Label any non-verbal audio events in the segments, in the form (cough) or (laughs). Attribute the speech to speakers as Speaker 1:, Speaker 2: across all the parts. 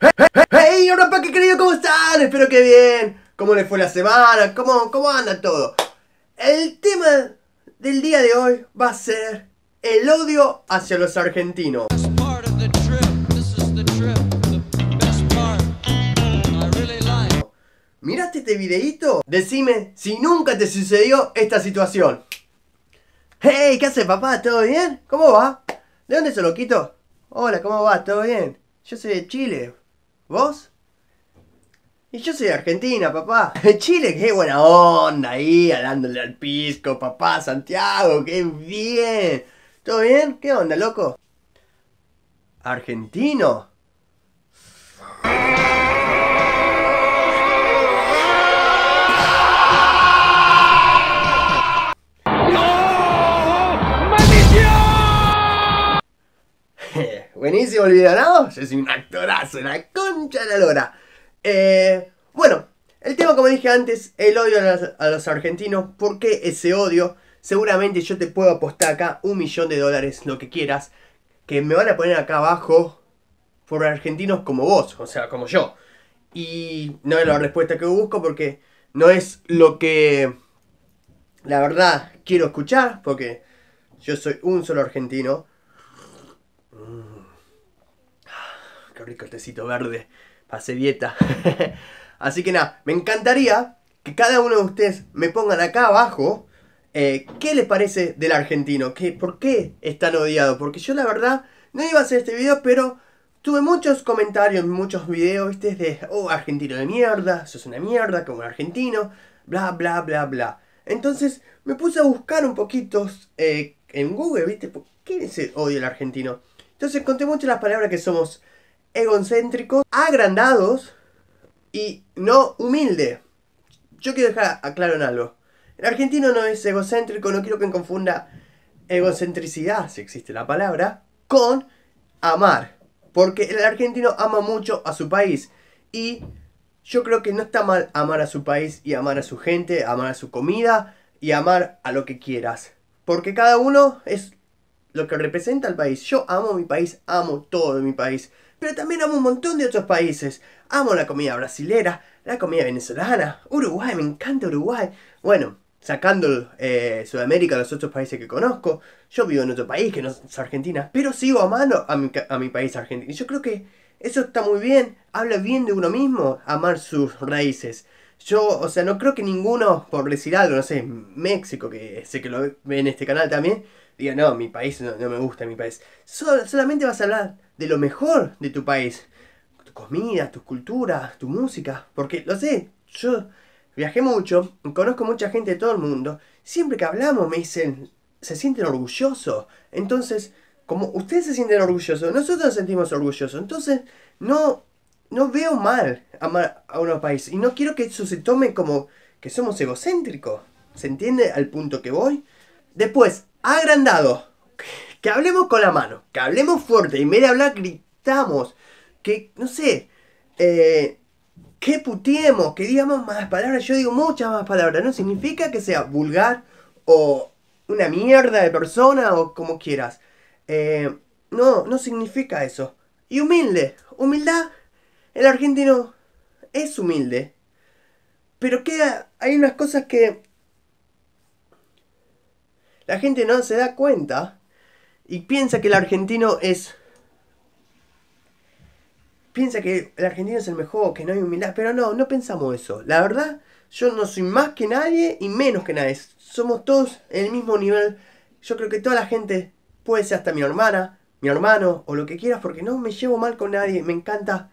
Speaker 1: Hey, hey, hey, Europa, qué querido, ¿cómo están? Espero que bien. ¿Cómo les fue la semana? ¿Cómo, ¿Cómo anda todo? El tema del día de hoy va a ser el odio hacia los argentinos. ¿Miraste este videíto? Decime si nunca te sucedió esta situación. Hey, ¿qué hace papá? ¿Todo bien? ¿Cómo va? ¿De dónde se lo quito? Hola, ¿cómo va? ¿Todo bien? Yo soy de Chile. ¿Vos? Y yo soy de Argentina, papá. (laughs) Chile, qué buena onda ahí, alándole al pisco, papá, Santiago, qué bien. ¿Todo bien? ¿Qué onda, loco? ¿Argentino? Buenísimo el video, Yo soy un actorazo, una concha de la lora. Eh, bueno, el tema, como dije antes, el odio a los, a los, argentinos. ¿Por qué ese odio? Seguramente yo te puedo apostar acá un millón de dólares, lo que quieras, que me van a poner acá abajo por argentinos como vos, o sea, como yo. Y no es la respuesta que busco porque no es lo que la verdad quiero escuchar, porque yo soy un solo argentino. qué rico el tecito verde. pase dieta. (laughs) Así que nada, me encantaría que cada uno de ustedes me pongan acá abajo eh, qué les parece del argentino, por qué es tan odiado. Porque yo la verdad no iba a hacer este video, pero tuve muchos comentarios, muchos videos, viste, de, oh, argentino de mierda, sos una mierda como un argentino, bla, bla, bla, bla. Entonces me puse a buscar un poquito eh, en Google, viste, ¿por qué se odia el argentino? Entonces conté muchas las palabras que somos egocéntricos, agrandados y no humilde. Yo quiero dejar aclaro en algo. El argentino no es egocéntrico, no quiero que confunda egocentricidad, si existe la palabra, con amar. Porque el argentino ama mucho a su país. Y yo creo que no está mal amar a su país y amar a su gente, amar a su comida y amar a lo que quieras. Porque cada uno es lo que representa al país. Yo amo mi país, amo todo mi país pero también amo un montón de otros países. Amo la comida brasilera, la comida venezolana, Uruguay, me encanta Uruguay. Bueno, sacando Sudamérica eh, Sudamérica, los otros países que conozco, yo vivo en otro país que no es Argentina, pero sigo amando a mi, a mi país argentino. Y yo creo que eso está muy bien, habla bien de uno mismo, amar sus raíces. Yo, o sea, no creo que ninguno, por decir algo, no sé, México, que sé que lo ve en este canal también, diga, no, mi país no, me gusta, mi país. solamente vas a hablar de lo mejor de tu país. Tu comida, tu cultura, tu música. Porque lo sé, yo viajé mucho, conozco mucha gente de todo el mundo. Siempre que hablamos me dicen, se sienten orgullosos. Entonces, como ustedes se sienten orgullosos, nosotros nos sentimos orgullosos. Entonces, no, no veo mal a unos países. Y no quiero que eso se tome como que somos egocéntricos. ¿Se entiende al punto que voy? Después, agrandado. Que hablemos con la mano, que hablemos fuerte y en vez de hablar gritamos, que no sé, eh, que putiemos, que digamos más palabras. Yo digo muchas más palabras, no significa que sea vulgar o una mierda de persona o como quieras. Eh, no, no significa eso. Y humilde, humildad, el argentino es humilde. Pero queda, hay unas cosas que la gente no se da cuenta y piensa que el argentino es. Piensa que el argentino es el mejor, que no hay humildad, pero no, no pensamos eso. La verdad, yo no soy más que nadie y menos que nadie. Somos todos en el mismo nivel. Yo creo que toda la gente, puede ser hasta mi hermana, mi hermano o lo que quieras, porque no me llevo mal con nadie. Me encanta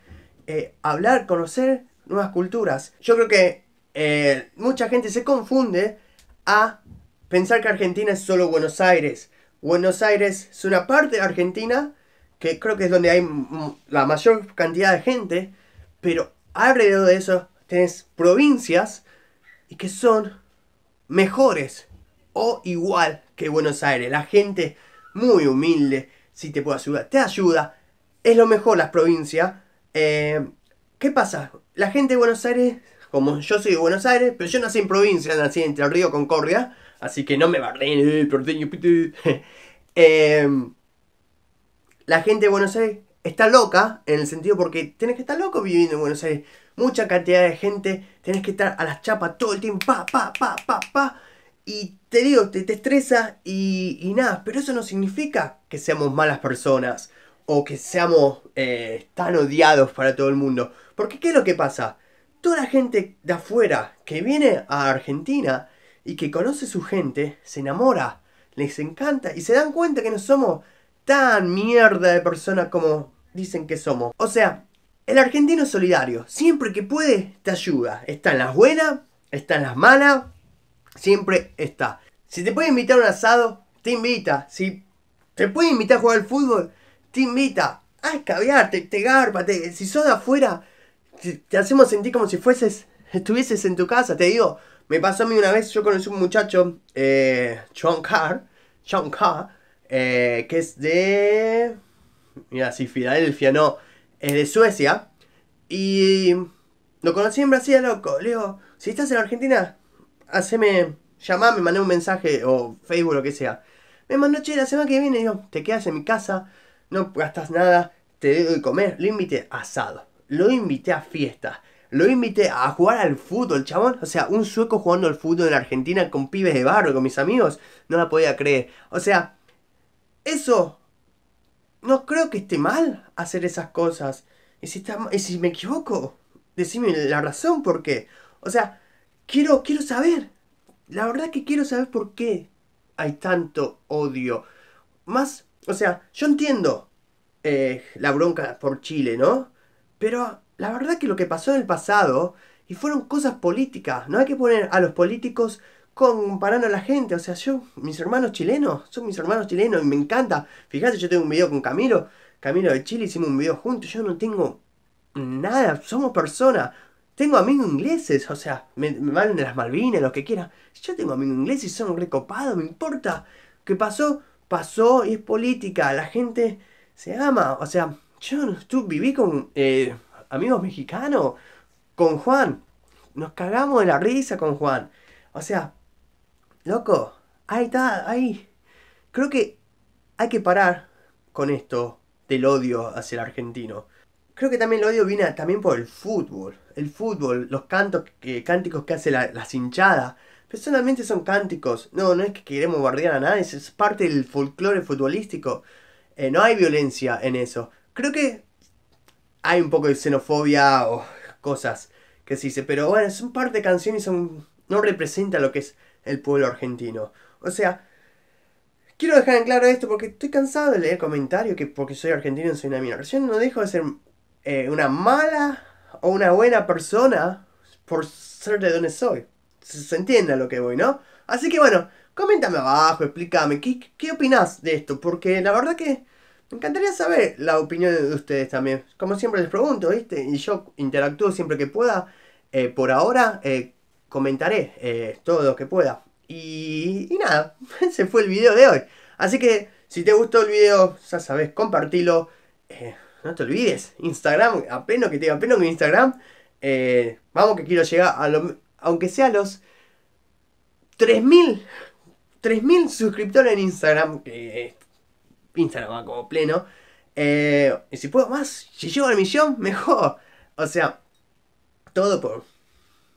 Speaker 1: eh, hablar, conocer nuevas culturas. Yo creo que eh, mucha gente se confunde a pensar que Argentina es solo Buenos Aires Buenos Aires es una parte de Argentina que creo que es donde hay la mayor cantidad de gente, pero alrededor de eso tenés provincias y que son mejores o igual que Buenos Aires. La gente muy humilde, si te puedo ayudar, te ayuda. Es lo mejor las provincias. Eh, ¿Qué pasa? La gente de Buenos Aires, como yo soy de Buenos Aires, pero yo nací en provincia, nací entre el río Concordia. Así que no me barren, eh, porteño, (laughs) em, la gente de Buenos Aires está loca en el sentido porque tenés que estar loco viviendo en Buenos Aires. Mucha cantidad de gente, tenés que estar a las chapas todo el tiempo, pa, pa, pa, pa, pa. Y te digo, te, te estresa y, nada, pero eso no significa que seamos malas personas o que seamos eh, tan odiados para todo el mundo. Porque ¿qué es lo que pasa? Toda la gente de afuera que viene a Argentina y que conoce su gente, se enamora, les encanta y se dan cuenta que no somos tan mierda de personas como dicen que somos. O sea, el argentino solidario, siempre que puede te ayuda. Está en las buenas, está en las malas, siempre está. Si te puede invitar a un asado, te invita. Si te puede invitar a jugar al fútbol, te invita. A escabear, te, te garpa, si sos de afuera, te, te hacemos sentir como si fueses, estuvieses en tu casa. Te digo, me pasó a mí una vez, yo conocí a un muchacho, eh, John Carr, eh, que es de... Mira, Filadelfia, no, es de Suecia. Y lo conocí en Brasil, loco. Le digo, si estás en Argentina, haceme, llamame, mandé un mensaje o Facebook, lo que sea. Me mandó, che, la semana que viene, digo, te quedas en mi casa, no gastas nada, te doy de comer. Lo invité a asado, lo invité a fiesta lo invité a jugar al fútbol, chabón. O sea, un sueco jugando al fútbol en Argentina con pibes de barro, con mis amigos. No la podía creer. O sea, eso. No creo que esté mal hacer esas cosas. Y si, está, si me equivoco, decime la razón por qué. O sea, quiero, quiero saber. La verdad que quiero saber por qué hay tanto odio. Más, o sea, yo entiendo eh, la bronca por Chile, ¿no? Pero la verdad que lo que pasó en el pasado, y fueron cosas políticas, no hay que poner a los políticos comparando a la gente, o sea, yo, mis hermanos chilenos, son mis hermanos chilenos y me encanta. Fíjate, yo tengo un video con Camilo, Camilo de Chile, hicimos un video juntos, yo no tengo nada, somos personas. Tengo amigos ingleses, o sea, me, valen de las Malvinas, lo que quieran. Yo tengo amigos ingleses y son recopados, me importa. ¿Qué pasó? Pasó y es política, la gente se ama, o sea, yo viví con eh, amigos mexicanos, con Juan. Nos cagamos de la risa con Juan. O sea, loco, ahí está, ahí. Creo que hay que parar con esto del odio hacia el argentino. Creo que también el odio viene también por el fútbol. El fútbol, los cantos que, cánticos que hace la, las hinchadas. personalmente son cánticos. No, no es que queremos bardear a nadie, es parte del folclore futbolístico. Eh, no hay violencia en eso. Creo que hay un poco de xenofobia o cosas que se dice, pero bueno, es un par de canciones son, no representa lo que es el pueblo argentino. O sea, quiero dejar en claro esto porque estoy cansado de leer comentarios que porque soy argentino soy una minoría. no dejo de ser eh, una mala o una buena persona por ser de donde soy. Se, entienda lo que voy, ¿no? Así que bueno, coméntame abajo, explícame, ¿qué, qué opinas de esto? Porque la verdad que me encantaría saber la opinión de ustedes también. Como siempre les pregunto, ¿viste? Y yo interactúo siempre que pueda. Eh, por ahora eh, comentaré eh, todo lo que pueda. Y, nada, ese (laughs) fue el video de hoy. Así que si te gustó el video, ya sabes, compartilo. no te olvides, Instagram, apenas que te apenas que Instagram. vamos que quiero llegar a lo, aunque sea los 3000 3000 suscriptores en Instagram, que Instagram va como pleno. Eh, y si puedo más, si llego al millón, mejor. O sea, todo por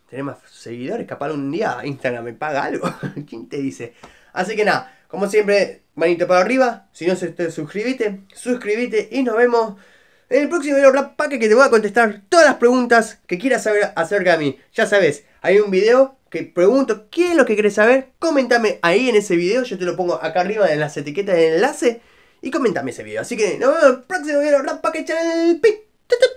Speaker 1: tener más seguidores. Capaz un día Instagram me paga algo. (laughs) ¿Quién te dice? Así que nada, como siempre, manito para arriba. Si no se te suscribiste, suscribite y nos vemos en el próximo video para que te voy a contestar todas las preguntas que quieras saber acerca de mí. Ya sabes, hay un video que pregunto qué es lo que quieres saber. coméntame ahí en ese video, yo te lo pongo acá arriba en las etiquetas de enlace y coméntame ese video. Así que nos vemos en el próximo video. echa el Channel.